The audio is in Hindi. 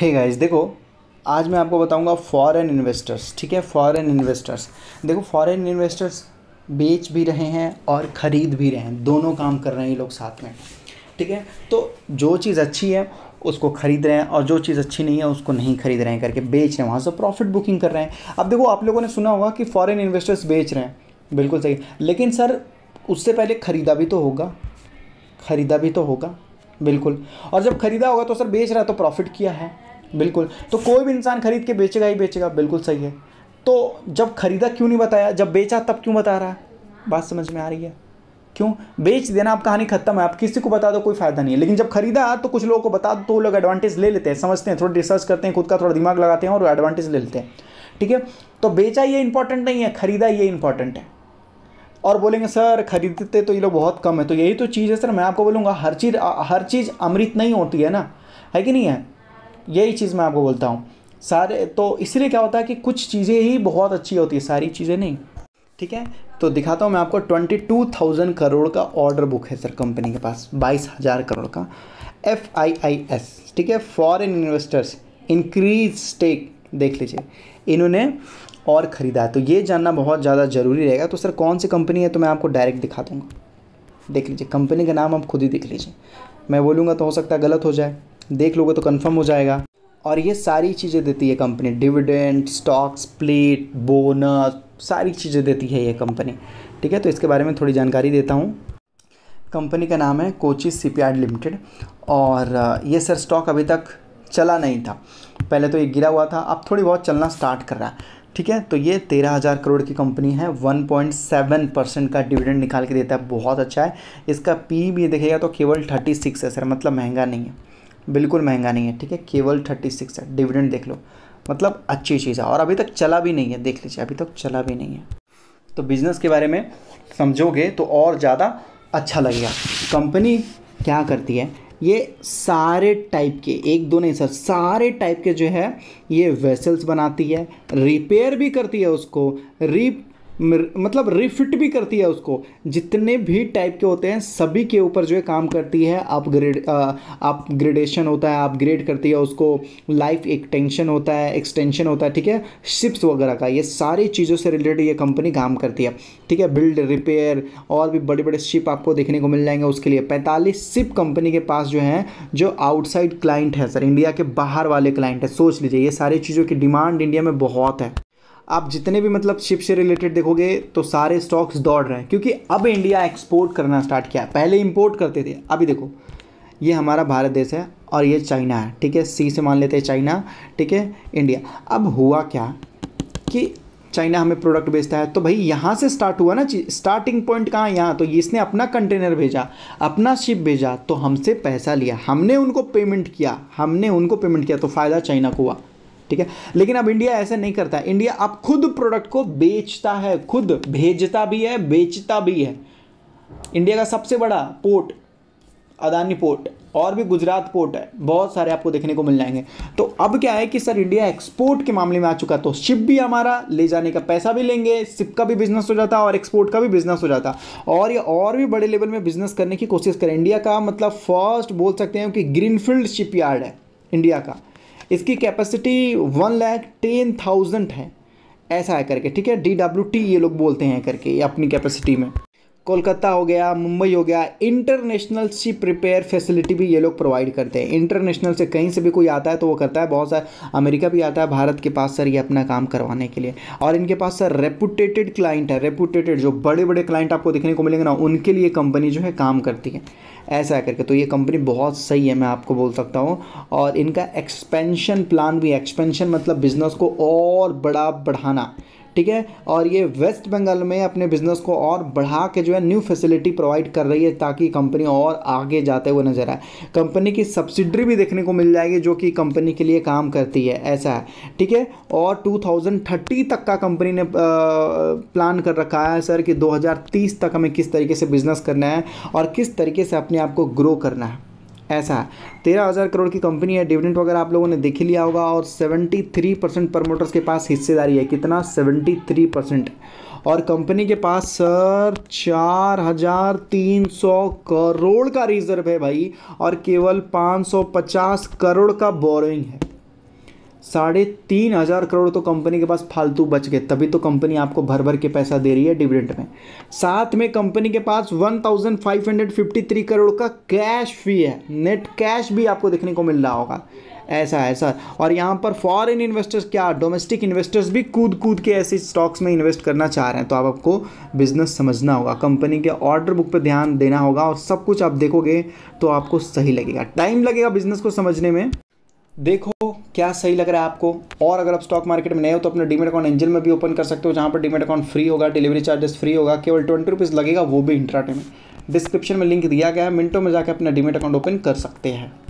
हे hey गाइस देखो आज मैं आपको बताऊंगा फॉरेन इन्वेस्टर्स ठीक है फॉरेन इन्वेस्टर्स देखो फॉरेन इन्वेस्टर्स बेच भी रहे हैं और ख़रीद भी रहे हैं दोनों काम कर रहे हैं ये लोग साथ में ठीक है तो जो चीज़ अच्छी है उसको खरीद रहे हैं और जो चीज़ अच्छी नहीं है उसको नहीं खरीद रहे हैं करके बेच रहे हैं वहाँ से प्रॉफिट बुकिंग कर रहे हैं अब देखो आप लोगों ने सुना होगा कि फॉरेन इन्वेस्टर्स बेच रहे हैं बिल्कुल सही लेकिन सर उससे पहले ख़रीदा भी तो होगा ख़रीदा भी तो होगा बिल्कुल और जब ख़रीदा होगा तो सर बेच रहा है तो प्रॉफिट किया है बिल्कुल तो कोई भी इंसान खरीद के बेचेगा ही बेचेगा बिल्कुल सही है तो जब खरीदा क्यों नहीं बताया जब बेचा तब क्यों बता रहा है बात समझ में आ रही है क्यों बेच देना आप कहानी खत्म है आप किसी को बता दो कोई फायदा नहीं है लेकिन जब खरीदा तो कुछ लोगों को बता दो तो लोग एडवांटेज ले लेते हैं समझते हैं थोड़ा रिसर्च करते हैं खुद का थोड़ा दिमाग लगाते हैं और एडवांटेज ले लेते हैं ठीक है तो बेचा ये इंपॉर्टेंट नहीं है खरीदा ये इंपॉर्टेंट है और बोलेंगे सर खरीदते तो ये लोग बहुत कम है तो यही तो चीज़ है सर मैं आपको बोलूँगा हर चीज़ हर चीज़ अमृत नहीं होती है ना है कि नहीं है यही चीज़ मैं आपको बोलता हूँ सारे तो इसलिए क्या होता है कि कुछ चीज़ें ही बहुत अच्छी होती है सारी चीज़ें नहीं ठीक है तो दिखाता हूँ मैं आपको ट्वेंटी टू थाउजेंड करोड़ का ऑर्डर बुक है सर कंपनी के पास बाईस हज़ार करोड़ का एफ आई आई एस ठीक है फॉरेन इन्वेस्टर्स इंक्रीज स्टेक देख लीजिए इन्होंने और ख़रीदा है तो ये जानना बहुत ज़्यादा ज़रूरी रहेगा तो सर कौन सी कंपनी है तो मैं आपको डायरेक्ट दिखा दूँगा देख लीजिए कंपनी का नाम आप खुद ही देख लीजिए मैं बोलूँगा तो हो सकता है गलत हो जाए देख लोगे तो कंफर्म हो जाएगा और ये सारी चीज़ें देती है company dividend stock split bonus सारी चीज़ें देती है ये कंपनी ठीक है तो इसके बारे में थोड़ी जानकारी देता हूँ कंपनी का नाम है कोचिस सीपयार्ड लिमिटेड और ये सर स्टॉक अभी तक चला नहीं था पहले तो ये गिरा हुआ था अब थोड़ी बहुत चलना स्टार्ट कर रहा है ठीक है तो ये तेरह हज़ार करोड़ की कंपनी है वन पॉइंट सेवन परसेंट का डिविडेंड निकाल के देता है बहुत अच्छा है इसका पी भी देखेगा तो केवल थर्टी सिक्स है सर मतलब महंगा नहीं है बिल्कुल महंगा नहीं है ठीक है केवल थर्टी सिक्स है डिविडेंड देख लो मतलब अच्छी चीज़ है और अभी तक चला भी नहीं है देख लीजिए अभी तक चला भी नहीं है तो बिज़नेस के बारे में समझोगे तो और ज़्यादा अच्छा लगेगा कंपनी क्या करती है ये सारे टाइप के एक दो नहीं सर सारे टाइप के जो है ये वेसल्स बनाती है रिपेयर भी करती है उसको रिप मतलब रिफिट भी करती है उसको जितने भी टाइप के होते हैं सभी के ऊपर जो है काम करती है अपग्रेड अपग्रेडेशन होता है अपग्रेड करती है उसको लाइफ एक्सटेंशन होता है एक्सटेंशन होता है ठीक है शिप्स वगैरह का ये सारी चीज़ों से रिलेटेड ये कंपनी काम करती है ठीक है बिल्ड रिपेयर और भी बड़े बड़े शिप आपको देखने को मिल जाएंगे उसके लिए पैंतालीस शिप कंपनी के पास जो है जो आउटसाइड क्लाइंट है सर इंडिया के बाहर वाले क्लाइंट है सोच लीजिए ये सारी चीज़ों की डिमांड इंडिया में बहुत है आप जितने भी मतलब शिप से रिलेटेड देखोगे तो सारे स्टॉक्स दौड़ रहे हैं क्योंकि अब इंडिया एक्सपोर्ट करना स्टार्ट किया पहले इम्पोर्ट करते थे अभी देखो ये हमारा भारत देश है और ये चाइना है ठीक है सी से मान लेते हैं चाइना ठीक है इंडिया अब हुआ क्या कि चाइना हमें प्रोडक्ट बेचता है तो भाई यहाँ से स्टार्ट हुआ ना स्टार्टिंग पॉइंट कहाँ यहाँ तो इसने अपना कंटेनर भेजा अपना शिप भेजा तो हमसे पैसा लिया हमने उनको पेमेंट किया हमने उनको पेमेंट किया तो फ़ायदा चाइना को हुआ ठीक है लेकिन अब इंडिया ऐसे नहीं करता है इंडिया अब खुद प्रोडक्ट को बेचता है खुद भेजता भी है बेचता भी है इंडिया का सबसे बड़ा पोर्ट अदानी पोर्ट और भी गुजरात पोर्ट है बहुत सारे आपको देखने को मिल जाएंगे तो अब क्या है कि सर इंडिया एक्सपोर्ट के मामले में आ चुका तो शिप भी हमारा ले जाने का पैसा भी लेंगे शिप का भी बिजनेस हो जाता और एक्सपोर्ट का भी बिजनेस हो जाता और ये और भी बड़े लेवल में बिजनेस करने की कोशिश करें इंडिया का मतलब फर्स्ट बोल सकते हैं कि ग्रीनफील्ड शिप यार्ड है इंडिया का इसकी capacity one lakh ten thousand है ऐसा है करके ठीक है डी डब्ल्यू टी ये लोग बोलते हैं करके अपनी कैपेसिटी में कोलकाता हो गया मुंबई हो गया इंटरनेशनल सी प्रिपेयर फैसिलिटी भी ये लोग प्रोवाइड करते हैं इंटरनेशनल से कहीं से भी कोई आता है तो वो करता है बहुत सारा अमेरिका भी आता है भारत के पास सर ये अपना काम करवाने के लिए और इनके पास सर रेपुटेटेड क्लाइंट है रेपुटेटेड जो बड़े बड़े क्लाइंट आपको देखने को मिलेंगे ना उनके लिए कंपनी जो है काम करती है ऐसा करके तो ये कंपनी बहुत सही है मैं आपको बोल सकता हूँ और इनका एक्सपेंशन प्लान भी एक्सपेंशन मतलब बिज़नेस को और बड़ा बढ़ाना ठीक है और ये वेस्ट बंगाल में अपने बिजनेस को और बढ़ा के जो है न्यू फैसिलिटी प्रोवाइड कर रही है ताकि कंपनी और आगे जाते हुए नजर आए कंपनी की सब्सिडरी भी देखने को मिल जाएगी जो कि कंपनी के लिए काम करती है ऐसा है ठीक है और 2030 तक का कंपनी ने प्लान कर रखा है सर कि 2030 तक हमें किस तरीके से बिजनेस करना है और किस तरीके से अपने आप को ग्रो करना है ऐसा है तेरह हज़ार करोड़ की कंपनी है डिविडेंड वगैरह आप लोगों ने देख लिया होगा और सेवेंटी थ्री परसेंट प्रमोटर्स के पास हिस्सेदारी है कितना सेवेंटी थ्री परसेंट और कंपनी के पास सर चार हजार तीन सौ करोड़ का रिजर्व है भाई और केवल पाँच सौ पचास करोड़ का बोरिंग है साढ़े तीन हज़ार करोड़ तो कंपनी के पास फालतू बच गए तभी तो कंपनी आपको भर भर के पैसा दे रही है डिविडेंड में साथ में कंपनी के पास one thousand five hundred fifty three crore का कैश फी है नेट कैश भी आपको देखने को मिल रहा होगा ऐसा है सर और यहाँ पर फॉरेन इन्वेस्टर्स क्या डोमेस्टिक इन्वेस्टर्स भी कूद कूद के ऐसे स्टॉक्स में इन्वेस्ट करना चाह रहे हैं तो आप आपको बिजनेस समझना होगा कंपनी के ऑर्डर बुक पर ध्यान देना होगा और सब कुछ आप देखोगे तो आपको सही लगेगा टाइम लगेगा बिजनेस को समझने में देखो क्या सही लग रहा है आपको और अगर आप स्टॉक मार्केट में नए हो तो अपना डीमेट अकाउंट एंजल में भी ओपन कर सकते हो जहाँ पर डीमेट अकाउंट फ्री होगा डिलीवरी चार्जेस फ्री होगा केवल ट्वेंटी रुपीज़ लगेगा वो भी इंट्राटे में डिस्क्रिप्शन में लिंक दिया गया है मिनटों में जाकर अपना डीमेट अकाउंट ओपन कर सकते हैं